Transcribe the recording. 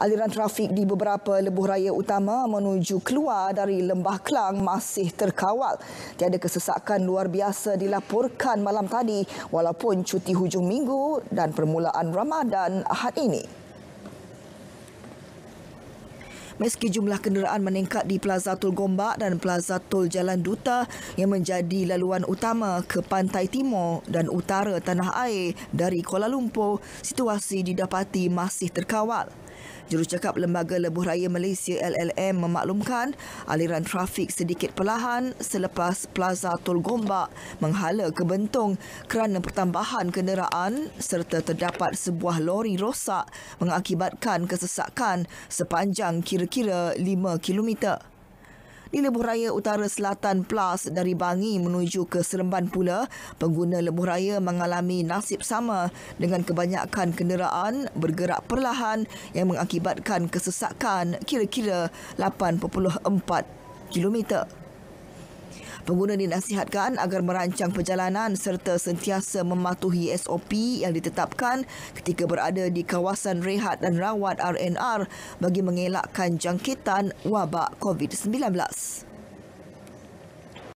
aliran trafik di beberapa lebuh raya utama menuju keluar dari Lembah Kelang masih terkawal. Tiada kesesakan luar biasa dilaporkan malam tadi walaupun cuti hujung minggu dan permulaan Ramadan ahad ini. Meski jumlah kenderaan meningkat di Plaza Tol Gombak dan Plaza Tol Jalan Duta yang menjadi laluan utama ke pantai timur dan utara tanah air dari Kuala Lumpur, situasi didapati masih terkawal. Jurucakap Lembaga Lebuh Raya Malaysia LLM memaklumkan aliran trafik sedikit perlahan selepas Plaza Tol Gombak menghala ke Bentong kerana pertambahan kenderaan serta terdapat sebuah lori rosak mengakibatkan kesesakan sepanjang kira-kira 5 kilometer di Lebuh Raya Utara Selatan Plus dari Bangi menuju ke Seremban pula, pengguna Lebuh Raya mengalami nasib sama dengan kebanyakan kenderaan bergerak perlahan yang mengakibatkan kesesakan kira-kira 8.4 kilometer. Pengguna dinasihatkan agar merancang perjalanan serta sentiasa mematuhi SOP yang ditetapkan ketika berada di kawasan rehat dan rawat RNR bagi mengelakkan jangkitan wabak COVID-19.